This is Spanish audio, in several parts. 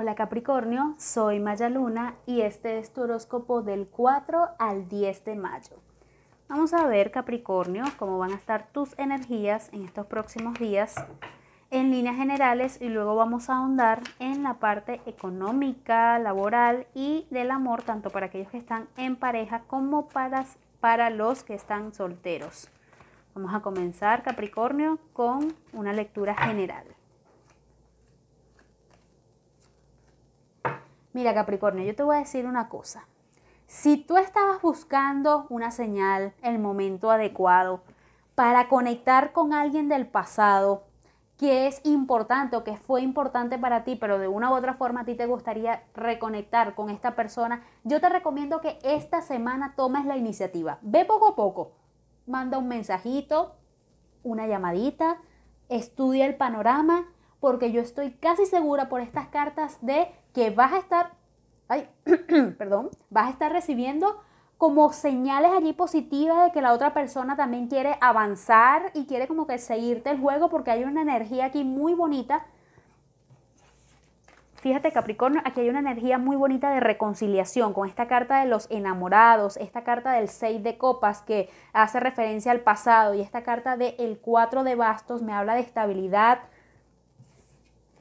Hola Capricornio, soy Maya Luna y este es tu horóscopo del 4 al 10 de mayo. Vamos a ver Capricornio cómo van a estar tus energías en estos próximos días en líneas generales y luego vamos a ahondar en la parte económica, laboral y del amor, tanto para aquellos que están en pareja como para, para los que están solteros. Vamos a comenzar Capricornio con una lectura general. Mira, Capricornio, yo te voy a decir una cosa. Si tú estabas buscando una señal, el momento adecuado para conectar con alguien del pasado, que es importante o que fue importante para ti, pero de una u otra forma a ti te gustaría reconectar con esta persona, yo te recomiendo que esta semana tomes la iniciativa. Ve poco a poco, manda un mensajito, una llamadita, estudia el panorama porque yo estoy casi segura por estas cartas de que vas a estar, ay, perdón, vas a estar recibiendo como señales allí positivas de que la otra persona también quiere avanzar y quiere como que seguirte el juego porque hay una energía aquí muy bonita. Fíjate Capricornio, aquí hay una energía muy bonita de reconciliación con esta carta de los enamorados, esta carta del 6 de copas que hace referencia al pasado y esta carta del el 4 de bastos me habla de estabilidad,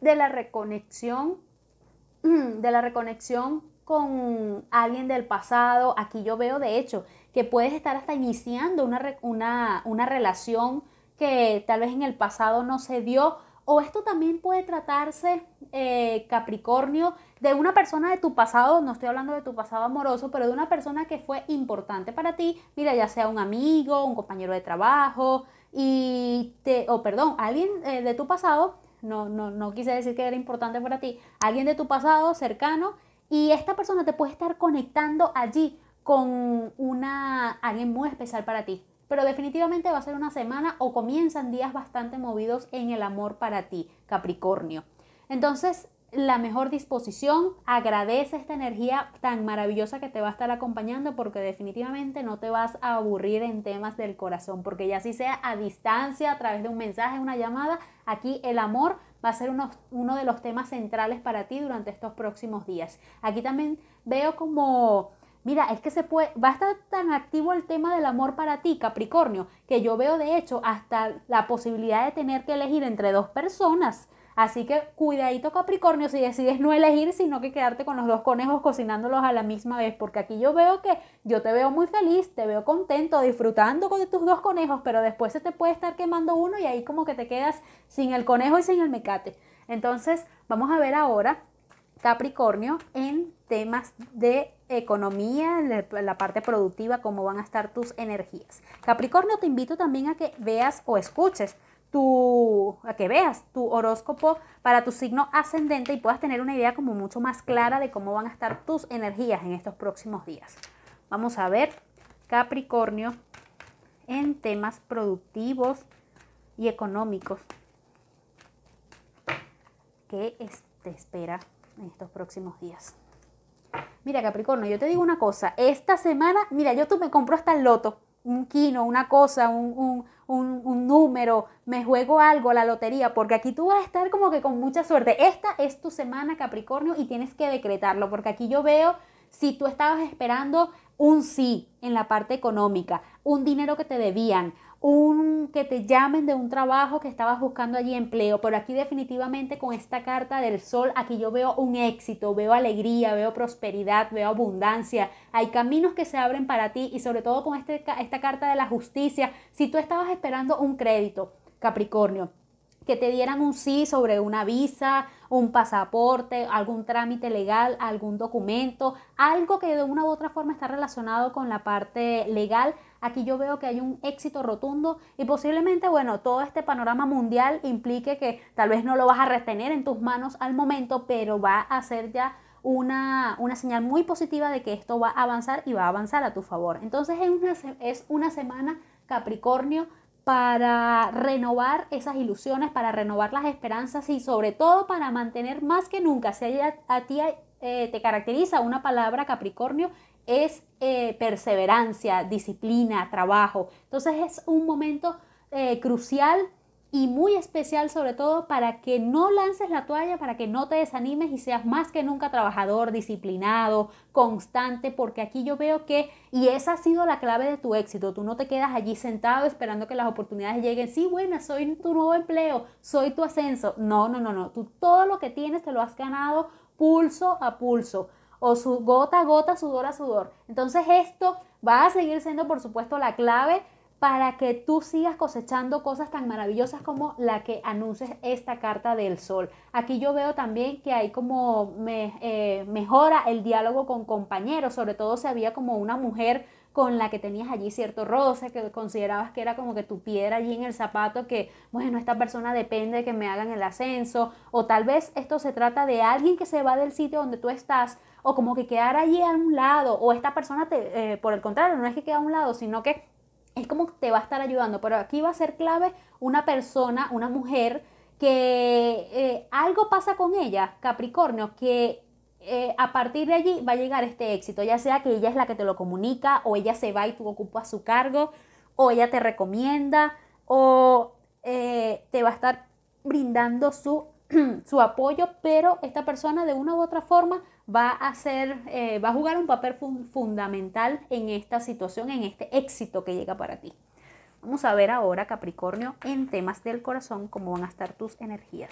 de la reconexión, de la reconexión con alguien del pasado. Aquí yo veo, de hecho, que puedes estar hasta iniciando una, una, relación que tal vez en el pasado no se dio. O esto también puede tratarse, eh, Capricornio, de una persona de tu pasado, no estoy hablando de tu pasado amoroso, pero de una persona que fue importante para ti, mira, ya sea un amigo, un compañero de trabajo, y te, o perdón, alguien eh, de tu pasado no, quise decir que era importante para ti, alguien de tu pasado cercano y esta persona te puede estar conectando allí con una, alguien muy especial para ti. Pero definitivamente va a ser una semana o comienzan días bastante movidos en el amor para ti, Capricornio. Entonces, la mejor disposición, agradece esta energía tan maravillosa que te va a estar acompañando porque definitivamente no te vas a aburrir en temas del corazón, porque ya si sea a distancia, a través de un mensaje, una llamada, aquí el amor va a ser uno, de los temas centrales para ti durante estos próximos días. Aquí también veo como... Mira, es que se puede, va a estar tan activo el tema del amor para ti, Capricornio, que yo veo de hecho hasta la posibilidad de tener que elegir entre dos personas Así que cuidadito Capricornio si decides no elegir, sino que quedarte con los dos conejos cocinándolos a la misma vez, porque aquí yo veo que yo te veo muy feliz, te veo contento, disfrutando con tus dos conejos, pero después se te puede estar quemando uno y ahí como que te quedas sin el conejo y sin el mecate. Entonces, vamos a ver ahora Capricornio en temas de economía, la parte productiva, cómo van a estar tus energías. Capricornio, te invito también a que veas o escuches tu, a que veas tu horóscopo para tu signo ascendente y puedas tener una idea como mucho más clara de cómo van a estar tus energías en estos próximos días. Vamos a ver Capricornio en temas productivos y económicos. ¿Qué te espera en estos próximos días? Mira, Capricornio, yo te digo una cosa. Esta semana, mira, yo tú me compro hasta el loto, un quino, una cosa, un un, número, me juego algo, la lotería, porque aquí tú vas a estar como que con mucha suerte. Esta es tu semana, Capricornio, y tienes que decretarlo, porque aquí yo veo si tú estabas esperando un sí en la parte económica, un dinero que te debían, un que te llamen de un trabajo que estabas buscando allí empleo, pero aquí definitivamente con esta carta del sol, aquí yo veo un éxito, veo alegría, veo prosperidad, veo abundancia, hay caminos que se abren para ti y sobre todo con este esta carta de la justicia, si tú estabas esperando un crédito, Capricornio, que te dieran un sí sobre una visa, un pasaporte, algún trámite legal, algún documento, algo que de una u otra forma está relacionado con la parte legal, Aquí yo veo que hay un éxito rotundo y posiblemente, bueno, todo este panorama mundial implique que tal vez no lo vas a retener en tus manos al momento, pero va a ser ya una, una, señal muy positiva de que esto va a avanzar y va a avanzar a tu favor. Entonces es una, es una semana Capricornio para renovar esas ilusiones, para renovar las esperanzas y sobre todo para mantener más que nunca, si a, a ti eh, te caracteriza una palabra Capricornio, es eh, perseverancia, disciplina, trabajo. Entonces es un momento eh, crucial y muy especial sobre todo para que no lances la toalla, para que no te desanimes y seas más que nunca trabajador, disciplinado, constante, porque aquí yo veo que, y esa ha sido la clave de tu éxito, tú no te quedas allí sentado esperando que las oportunidades lleguen, sí, buena, soy tu nuevo empleo, soy tu ascenso, no, no, no, no, tú todo lo que tienes te lo has ganado pulso a pulso, o su gota a gota, sudor a sudor. Entonces esto va a seguir siendo, por supuesto, la clave para que tú sigas cosechando cosas tan maravillosas como la que anuncias esta carta del sol. Aquí yo veo también que hay como me, eh, mejora el diálogo con compañeros, sobre todo si había como una mujer con la que tenías allí cierto roce, que considerabas que era como que tu piedra allí en el zapato, que, bueno, esta persona depende de que me hagan el ascenso, o tal vez esto se trata de alguien que se va del sitio donde tú estás, o como que quedar allí a un lado, o esta persona, te, eh, por el contrario, no es que quede a un lado, sino que es como que te va a estar ayudando, pero aquí va a ser clave una persona, una mujer, que eh, algo pasa con ella, Capricornio, que eh, a partir de allí va a llegar este éxito, ya sea que ella es la que te lo comunica o ella se va y tú ocupas su cargo o ella te recomienda o eh, te va a estar brindando su, apoyo, pero esta persona de una u otra forma va a, eh, va a jugar un papel fundamental en esta situación, en este éxito que llega para ti. Vamos a ver ahora, Capricornio, en temas del corazón, cómo van a estar tus energías.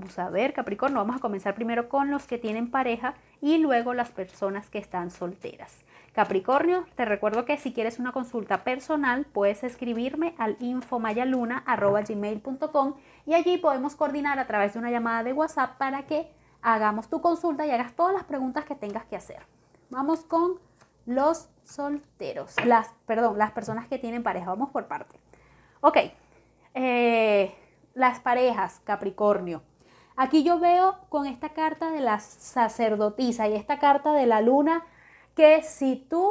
Vamos a ver, Capricornio, vamos a comenzar primero con los que tienen pareja y luego las personas que están solteras. Capricornio, te recuerdo que si quieres una consulta personal puedes escribirme al infomayaluna.gmail.com y allí podemos coordinar a través de una llamada de WhatsApp para que hagamos tu consulta y hagas todas las preguntas que tengas que hacer. Vamos con los solteros, las, perdón, las personas que tienen pareja, vamos por parte. Ok, eh, las parejas, Capricornio. Aquí yo veo con esta carta de la sacerdotisa y esta carta de la luna que si tú,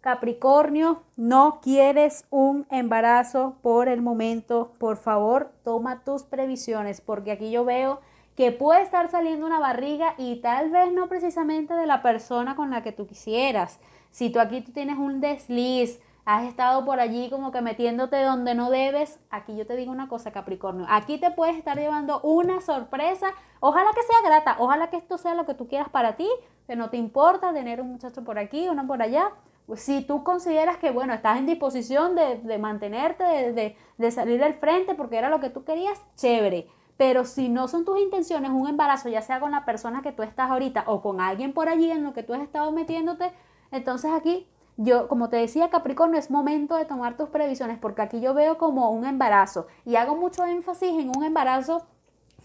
Capricornio, no quieres un embarazo por el momento, por favor, toma tus previsiones, porque aquí yo veo que puede estar saliendo una barriga y tal vez no precisamente de la persona con la que tú quisieras. Si tú aquí tú tienes un desliz, has estado por allí como que metiéndote donde no debes, aquí yo te digo una cosa, Capricornio, aquí te puedes estar llevando una sorpresa, ojalá que sea grata, ojalá que esto sea lo que tú quieras para ti, que no te importa tener un muchacho por aquí, uno por allá, pues si tú consideras que, bueno, estás en disposición de, mantenerte, de, salir del frente porque era lo que tú querías, chévere. Pero si no son tus intenciones un embarazo, ya sea con la persona que tú estás ahorita o con alguien por allí en lo que tú has estado metiéndote, entonces aquí yo, como te decía, Capricornio, es momento de tomar tus previsiones porque aquí yo veo como un embarazo y hago mucho énfasis en un embarazo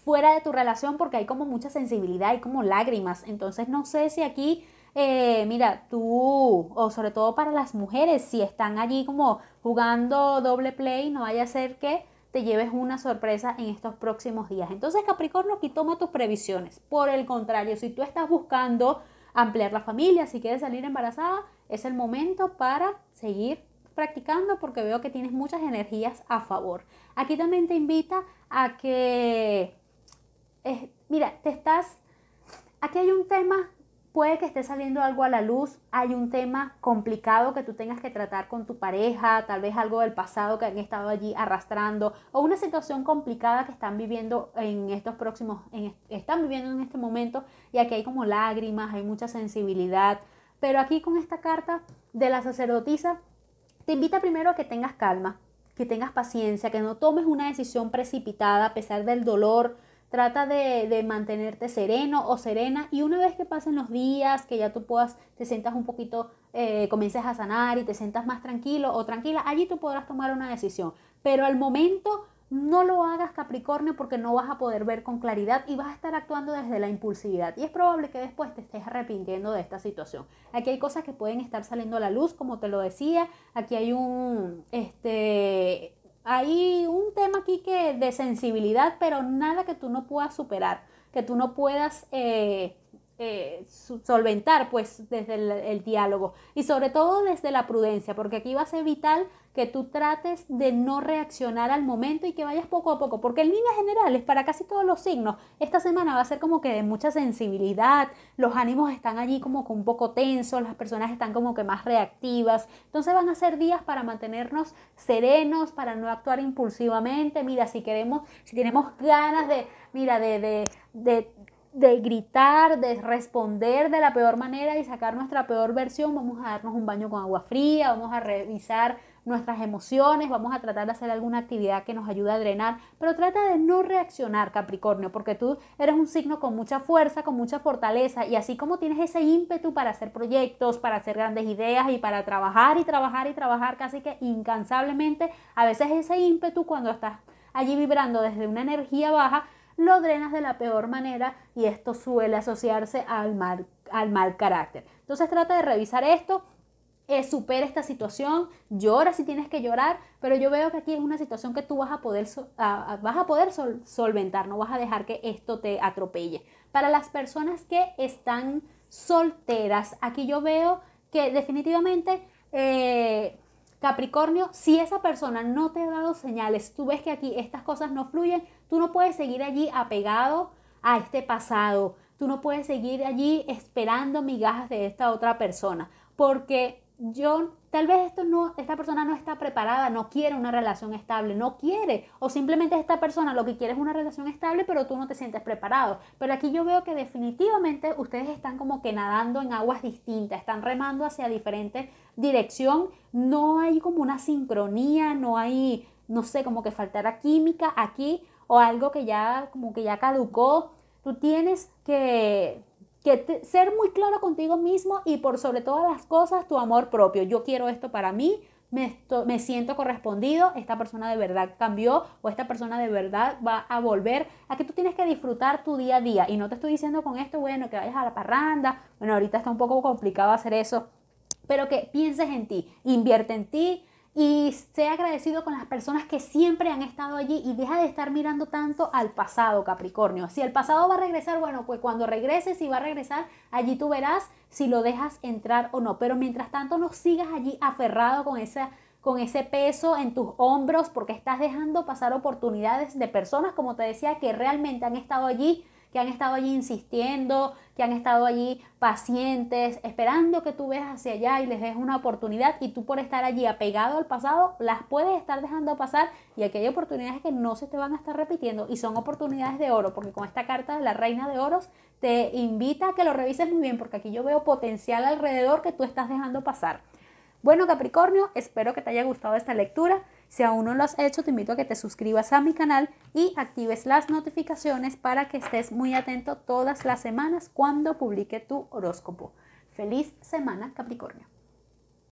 fuera de tu relación porque hay como mucha sensibilidad, hay como lágrimas. Entonces no sé si aquí, eh, mira, tú, o sobre todo para las mujeres, si están allí como jugando doble play, no vaya a ser que te lleves una sorpresa en estos próximos días. Entonces Capricornio, aquí toma tus previsiones. Por el contrario, si tú estás buscando ampliar la familia, si quieres salir embarazada, es el momento para seguir practicando porque veo que tienes muchas energías a favor. Aquí también te invita a que, eh, mira, te estás, aquí hay un tema, puede que esté saliendo algo a la luz, hay un tema complicado que tú tengas que tratar con tu pareja, tal vez algo del pasado que han estado allí arrastrando o una situación complicada que están viviendo en estos próximos, están viviendo en este momento y aquí hay como lágrimas, hay mucha sensibilidad pero aquí con esta carta de la sacerdotisa, te invita primero a que tengas calma, que tengas paciencia, que no tomes una decisión precipitada a pesar del dolor. Trata de, mantenerte sereno o serena y una vez que pasen los días, que ya tú puedas, te sientas un poquito, eh, comiences a sanar y te sientas más tranquilo o tranquila, allí tú podrás tomar una decisión. Pero al momento no lo hagas Capricornio porque no vas a poder ver con claridad y vas a estar actuando desde la impulsividad y es probable que después te estés arrepintiendo de esta situación. Aquí hay cosas que pueden estar saliendo a la luz, como te lo decía, aquí hay un este hay un tema aquí que de sensibilidad, pero nada que tú no puedas superar, que tú no puedas eh, eh, solventar pues desde el, el, diálogo y sobre todo desde la prudencia, porque aquí va a ser vital que tú trates de no reaccionar al momento y que vayas poco a poco, porque en líneas generales, para casi todos los signos, esta semana va a ser como que de mucha sensibilidad, los ánimos están allí como que un poco tensos, las personas están como que más reactivas, entonces van a ser días para mantenernos serenos, para no actuar impulsivamente, mira, si queremos, si tenemos ganas de, mira, de, de gritar, de responder de la peor manera y sacar nuestra peor versión, vamos a darnos un baño con agua fría, vamos a revisar nuestras emociones, vamos a tratar de hacer alguna actividad que nos ayude a drenar, pero trata de no reaccionar, Capricornio, porque tú eres un signo con mucha fuerza, con mucha fortaleza y así como tienes ese ímpetu para hacer proyectos, para hacer grandes ideas y para trabajar y trabajar y trabajar casi que incansablemente, a veces ese ímpetu cuando estás allí vibrando desde una energía baja, lo drenas de la peor manera y esto suele asociarse al mal, al mal carácter. Entonces trata de revisar esto, eh, supera esta situación, llora si tienes que llorar, pero yo veo que aquí es una situación que tú vas a poder, vas a poder solventar, no vas a dejar que esto te atropelle. Para las personas que están solteras, aquí yo veo que definitivamente eh, Capricornio, si esa persona no te ha dado señales, tú ves que aquí estas cosas no fluyen, tú no puedes seguir allí apegado a este pasado, tú no puedes seguir allí esperando migajas de esta otra persona, porque yo, tal vez esto no, esta persona no está preparada, no quiere una relación estable, no quiere, o simplemente esta persona lo que quiere es una relación estable, pero tú no te sientes preparado. Pero aquí yo veo que definitivamente ustedes están como que nadando en aguas distintas, están remando hacia diferentes dirección, no hay como una sincronía, no hay, no sé, como que faltará química aquí o algo que ya como que ya caducó. Tú tienes que que ser muy claro contigo mismo y por sobre todas las cosas tu amor propio. Yo quiero esto para mí, me, me, siento correspondido, esta persona de verdad cambió o esta persona de verdad va a volver a que tú tienes que disfrutar tu día a día. Y no te estoy diciendo con esto, bueno, que vayas a la parranda, bueno, ahorita está un poco complicado hacer eso, pero que pienses en ti, invierte en ti, y sea agradecido con las personas que siempre han estado allí y deja de estar mirando tanto al pasado, Capricornio. Si el pasado va a regresar, bueno, pues cuando regreses si va a regresar, allí tú verás si lo dejas entrar o no. Pero mientras tanto no sigas allí aferrado con esa con ese peso en tus hombros porque estás dejando pasar oportunidades de personas, como te decía, que realmente han estado allí que han estado allí insistiendo, que han estado allí pacientes, esperando que tú veas hacia allá y les des una oportunidad y tú por estar allí apegado al pasado, las puedes estar dejando pasar y aquí hay oportunidades que no se te van a estar repitiendo y son oportunidades de oro, porque con esta carta de la Reina de Oros te invita a que lo revises muy bien, porque aquí yo veo potencial alrededor que tú estás dejando pasar. Bueno, Capricornio, espero que te haya gustado esta lectura. Si aún no lo has hecho, te invito a que te suscribas a mi canal y actives las notificaciones para que estés muy atento todas las semanas cuando publique tu horóscopo. Feliz semana, Capricornio.